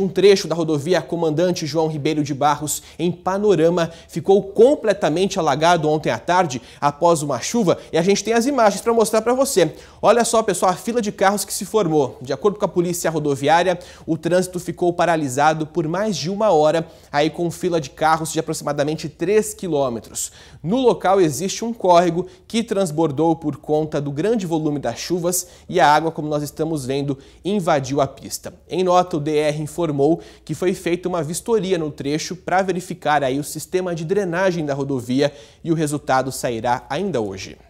Um trecho da rodovia Comandante João Ribeiro de Barros, em Panorama, ficou completamente alagado ontem à tarde após uma chuva e a gente tem as imagens para mostrar para você. Olha só, pessoal, a fila de carros que se formou. De acordo com a polícia rodoviária, o trânsito ficou paralisado por mais de uma hora, aí com fila de carros de aproximadamente 3 quilômetros. No local existe um córrego que transbordou por conta do grande volume das chuvas e a água, como nós estamos vendo, invadiu a pista. Em nota, o DR informou que foi feita uma vistoria no trecho para verificar aí o sistema de drenagem da rodovia e o resultado sairá ainda hoje.